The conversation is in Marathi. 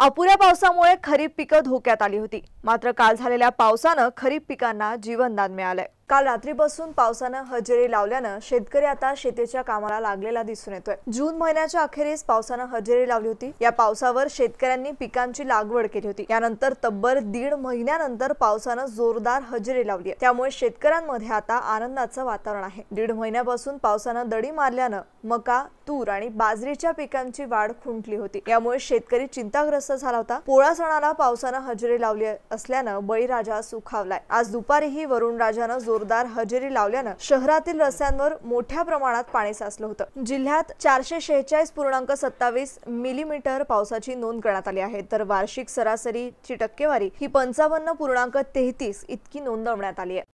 अपुऱ्या पावसामुळे खरीप पिकं धोक्यात आली होती मात्र काल झालेल्या पावसानं खरीप पिकांना जीवनदान मिळालंय काल रात्री रात्रीपासून पावसानं हजेरी लावल्यानं शेतकरी आता शेतीच्या कामाला लागलेला दिसून येतोय जून महिन्याच्या अखेरीस पावसानं हजेरी लावली होती या पावसावर शेतकऱ्यांनी पिकांची लागवड केली होती यानंतर तब्बल दीड महिन्यानंतर पावसानं जोरदार हजेरी लावली त्यामुळे शेतकऱ्यांमध्ये आता आनंदाचं वातावरण आहे दीड महिन्यापासून पावसानं दडी मारल्यानं मका तूर आणि बाजरीच्या पिकांची वाढ खुंटली होती यामुळे शेतकरी चिंताग्रस्त झाला होता पोळा सणाला पावसानं हजेरी लावली असल्यानं बळीराजा सुखावलाय आज दुपारीही वरुणराजानं जोर जोरदार हजेरी लावल्यानं शहरातील रस्त्यांवर मोठ्या प्रमाणात पाणी साचलं होतं जिल्ह्यात चारशे शेहेचाळीस पूर्णांक सत्तावीस मिलीमीटर पावसाची नोंद करण्यात आली आहे तर वार्षिक सरासरीची टक्केवारी ही पंचावन्न पूर्णांक तेहतीस इतकी नोंदवण्यात आली आहे